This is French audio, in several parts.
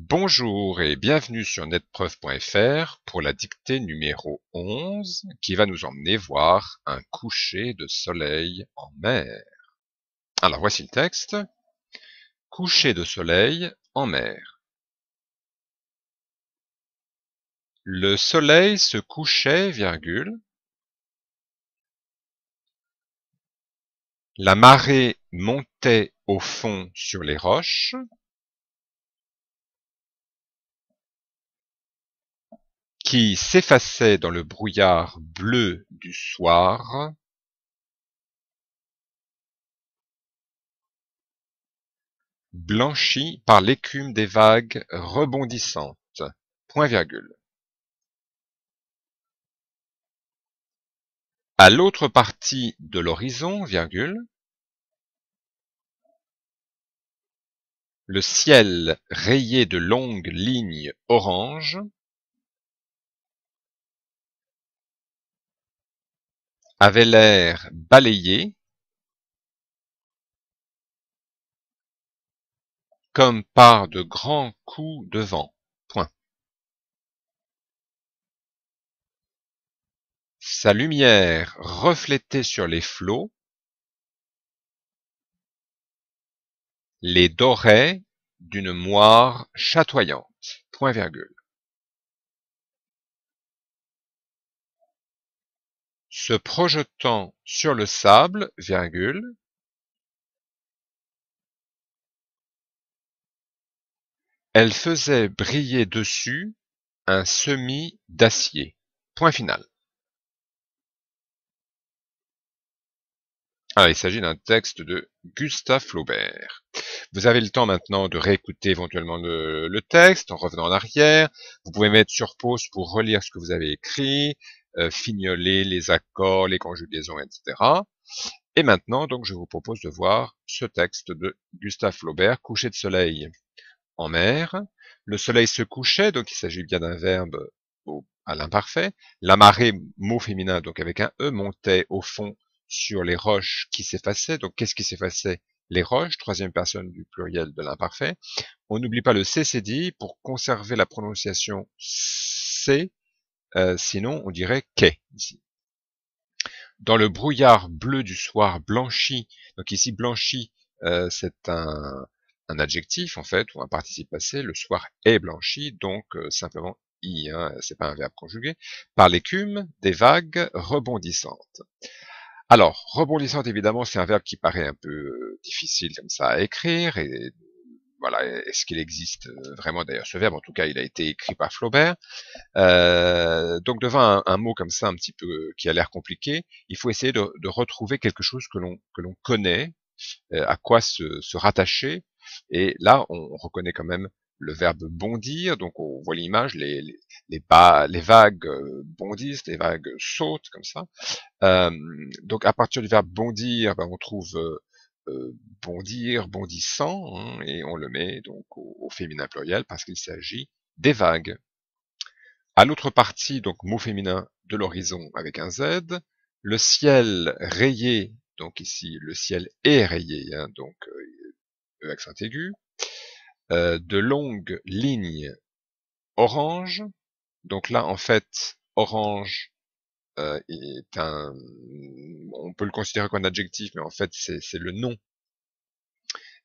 Bonjour et bienvenue sur netpreuve.fr pour la dictée numéro 11 qui va nous emmener voir un coucher de soleil en mer. Alors voici le texte. Coucher de soleil en mer. Le soleil se couchait, virgule. La marée montait au fond sur les roches. qui s'effaçait dans le brouillard bleu du soir. blanchi par l'écume des vagues rebondissantes. Point virgule. À l'autre partie de l'horizon, virgule, le ciel rayé de longues lignes orange avait l'air balayé, comme par de grands coups de vent. Point. Sa lumière reflétait sur les flots, les dorait d'une moire chatoyante. Point se projetant sur le sable, virgule, elle faisait briller dessus un semi d'acier. Point final. Ah, il s'agit d'un texte de Gustave Flaubert. Vous avez le temps maintenant de réécouter éventuellement le, texte en revenant en arrière. Vous pouvez mettre sur pause pour relire ce que vous avez écrit, euh, fignoler les accords, les conjugaisons, etc. Et maintenant, donc, je vous propose de voir ce texte de Gustave Flaubert, Coucher de soleil en mer. Le soleil se couchait, donc il s'agit bien d'un verbe à l'imparfait. La marée, mot féminin, donc avec un E, montait au fond sur les roches qui s'effaçaient. Donc, qu'est-ce qui s'effaçait Les roches, troisième personne du pluriel de l'imparfait. On n'oublie pas le ccd pour conserver la prononciation C, euh, sinon on dirait quai ici. Dans le brouillard bleu du soir blanchi, donc ici blanchi, euh, c'est un, un, adjectif en fait, ou un participe passé, le soir est blanchi, donc euh, simplement i, hein, c'est pas un verbe conjugué, par l'écume des vagues rebondissantes. Alors, rebondissante, évidemment, c'est un verbe qui paraît un peu euh, difficile comme ça à écrire. Et voilà, est-ce qu'il existe euh, vraiment d'ailleurs ce verbe En tout cas, il a été écrit par Flaubert. Euh, donc, devant un, mot comme ça, un petit peu qui a l'air compliqué, il faut essayer de, retrouver quelque chose que l'on que l'on connaît, à quoi se, rattacher. Et là, on reconnaît quand même le verbe bondir, donc on voit l'image, les, les, les, vagues euh, bondissent, les vagues sautent comme ça. Euh, donc à partir du verbe bondir, ben, on trouve euh, bondir, bondissant, hein, et on le met donc au, féminin pluriel parce qu'il s'agit des vagues. À l'autre partie, donc mot féminin de l'horizon avec un Z, le ciel rayé, donc ici le ciel est rayé, hein, donc euh, e accent aigu, euh, de longues lignes orange. Donc là, en fait, orange euh, est un... On peut le considérer comme un adjectif, mais en fait, c'est le nom.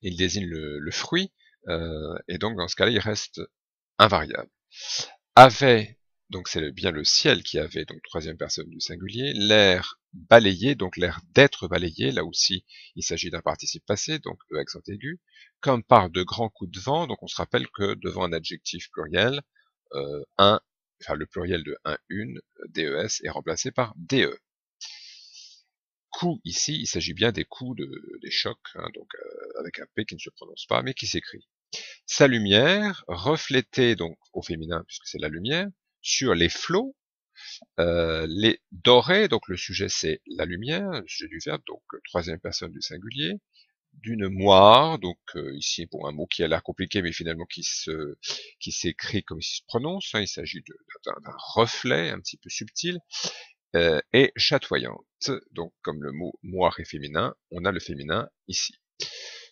Il désigne le, fruit. Euh, et donc, dans ce cas-là, il reste invariable. Avait, donc c'est bien le ciel qui avait, donc troisième personne du singulier. L'air balayé donc l'air d'être balayé, là aussi il s'agit d'un participe passé, donc E accent aigu, comme par de grands coups de vent, donc on se rappelle que devant un adjectif pluriel, euh, un, enfin le pluriel de un, une, DES est remplacé par DE. Coup ici, il s'agit bien des coups de, des chocs, hein, donc euh, avec un P qui ne se prononce pas, mais qui s'écrit. Sa lumière, reflétée donc au féminin, puisque c'est la lumière, sur les flots, euh, les dorés, donc le sujet c'est la lumière, le sujet du verbe, donc euh, troisième personne du singulier. D'une moire, donc euh, ici pour un mot qui a l'air compliqué mais finalement qui se qui s'écrit comme il se prononce, hein. il s'agit d'un reflet un petit peu subtil. et chatoyante, donc comme le mot moire est féminin, on a le féminin ici.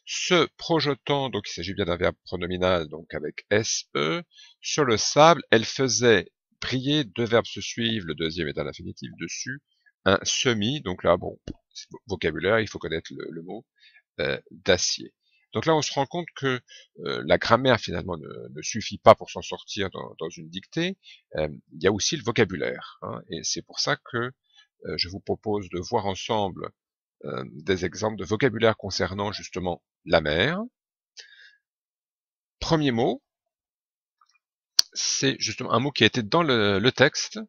Se projetant, donc il s'agit bien d'un verbe pronominal, donc avec SE, sur le sable, elle faisait prier, deux verbes se suivent, le deuxième est un infinitif dessus, un semi, donc là, bon, vocabulaire, il faut connaître le, mot, euh, d'acier. Donc là, on se rend compte que euh, la grammaire, finalement, ne, suffit pas pour s'en sortir dans, une dictée. Euh, il y a aussi le vocabulaire. Hein, et c'est pour ça que je vous propose de voir ensemble des exemples de vocabulaire concernant justement la mer. Premier mot, c'est justement un mot qui a été dans le, texte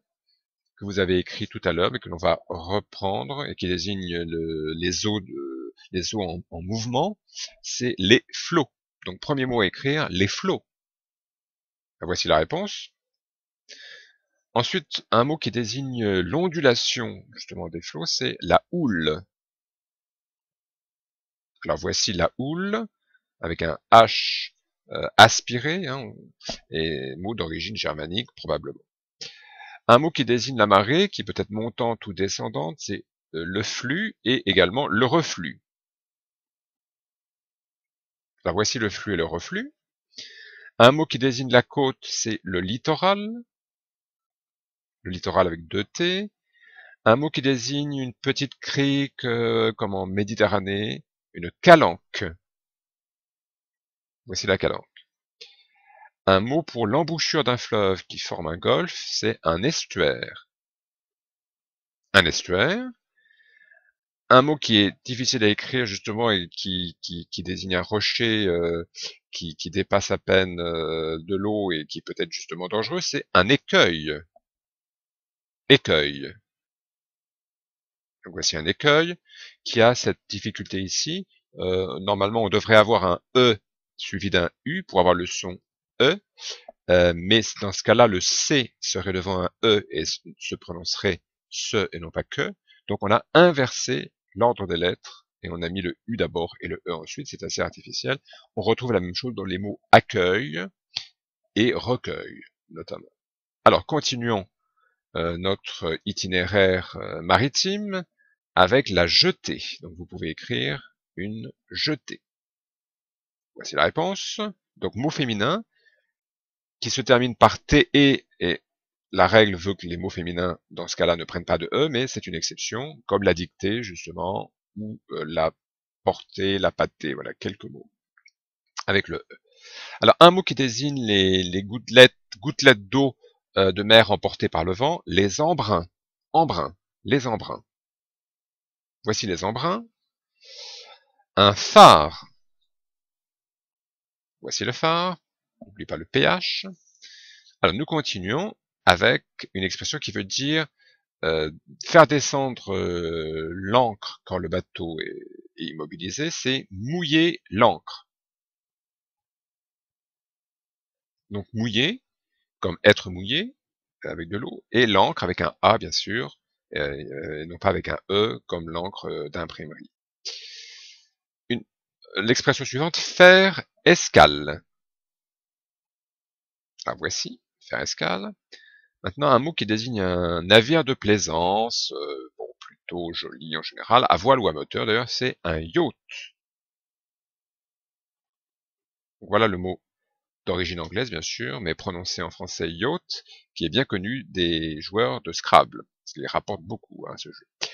que vous avez écrit tout à l'heure et que l'on va reprendre et qui désigne les eaux, de, les eaux en, mouvement, c'est les flots. Donc premier mot à écrire, les flots. Ben, voici la réponse. Ensuite, un mot qui désigne l'ondulation justement des flots, c'est la houle. Alors voici la houle avec un H euh, aspiré, hein, et mot d'origine germanique probablement. Un mot qui désigne la marée, qui peut être montante ou descendante, c'est euh, le flux et également le reflux. Alors voici le flux et le reflux. Un mot qui désigne la côte, c'est le littoral. Le littoral avec deux T. Un mot qui désigne une petite crique euh, comme en Méditerranée, une calanque. Voici la calanque. Un mot pour l'embouchure d'un fleuve qui forme un golfe, c'est un estuaire. Un estuaire. Un mot qui est difficile à écrire justement et qui, désigne un rocher euh, qui, dépasse à peine euh, de l'eau et qui peut être justement dangereux, c'est un écueil. Écueil. voici un écueil qui a cette difficulté ici. Euh, normalement, on devrait avoir un E suivi d'un U pour avoir le son E. Euh, mais dans ce cas-là, le C serait devant un E et se prononcerait ce et non pas que. Donc on a inversé l'ordre des lettres et on a mis le U d'abord et le E ensuite, c'est assez artificiel. On retrouve la même chose dans les mots accueil et recueil notamment. Alors continuons euh, notre itinéraire euh, maritime avec la jetée. Donc vous pouvez écrire une jetée. Voici la réponse. Donc mot féminin qui se termine par te et la règle veut que les mots féminins dans ce cas-là ne prennent pas de e, mais c'est une exception, comme la dictée justement ou euh, la portée, la pâtée, voilà quelques mots avec le e. Alors un mot qui désigne les, gouttelettes, d'eau euh, de mer emportées par le vent, les embruns, embruns, les embruns. Voici les embruns. Un phare, Voici le phare. N'oubliez pas le pH. Alors nous continuons avec une expression qui veut dire euh, faire descendre euh, l'encre quand le bateau est, immobilisé, c'est mouiller l'encre. Donc mouiller, comme être mouillé, avec de l'eau, et l'encre avec un A bien sûr, et euh, non pas avec un E comme l'encre d'imprimerie l'expression suivante, faire escale. La ah, voici, faire escale. Maintenant, un mot qui désigne un navire de plaisance, euh, bon, plutôt joli en général, à voile ou à moteur d'ailleurs, c'est un yacht. Voilà le mot d'origine anglaise, bien sûr, mais prononcé en français yacht, qui est bien connu des joueurs de Scrabble. ce les rapporte beaucoup, à hein, ce jeu.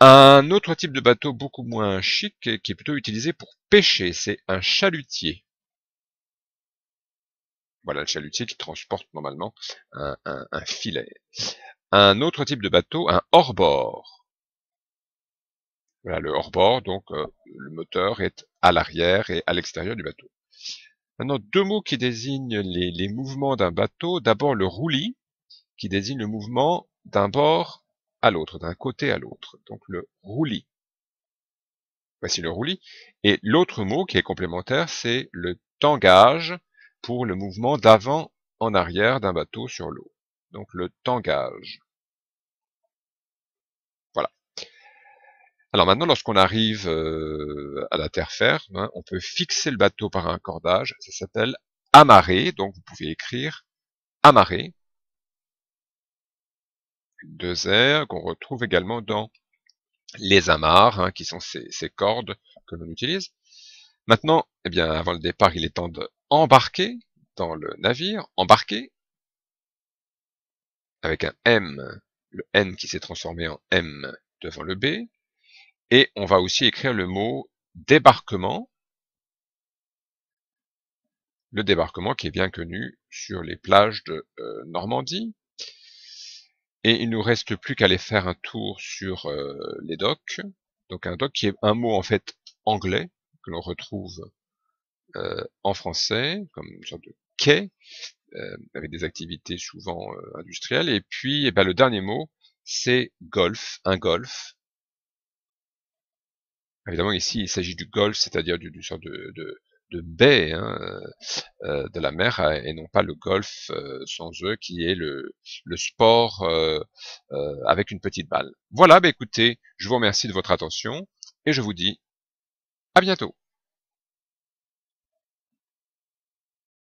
Un autre type de bateau beaucoup moins chic qui est plutôt utilisé pour pêcher, c'est un chalutier. Voilà le chalutier qui transporte normalement un, filet. Un autre type de bateau, un hors-bord. Voilà le hors-bord, donc euh, le moteur est à l'arrière et à l'extérieur du bateau. Maintenant, deux mots qui désignent les mouvements d'un bateau. D'abord le roulis, qui désigne le mouvement d'un bord à l'autre, d'un côté à l'autre. Donc le roulis. Voici le roulis. Et l'autre mot qui est complémentaire, c'est le tangage pour le mouvement d'avant en arrière d'un bateau sur l'eau. Donc le tangage. Voilà. Alors maintenant, lorsqu'on arrive euh, à la terre ferme, hein, on peut fixer le bateau par un cordage. Ça s'appelle amarrer. Donc vous pouvez écrire amarrer deux r qu'on retrouve également dans les amarres, hein, qui sont ces, cordes que l'on utilise. Maintenant, eh bien, avant le départ, il est temps d'embarquer dans le navire, embarquer avec un M, le N qui s'est transformé en M devant le B, et on va aussi écrire le mot débarquement, le débarquement qui est bien connu sur les plages de euh, Normandie, et il nous reste plus qu'à aller faire un tour sur euh, les docks, Donc un doc qui est un mot en fait anglais que l'on retrouve euh, en français comme une sorte de quai euh, avec des activités souvent industrielles. Et puis eh ben, le dernier mot c'est golf, un golf. Évidemment ici il s'agit du golf, c'est-à-dire du sorte de de baie hein, euh, euh, de la mer hein, et non pas le golf euh, sans eux qui est le, le sport avec une petite balle. Voilà, bah écoutez, je vous remercie de votre attention et je vous dis à bientôt.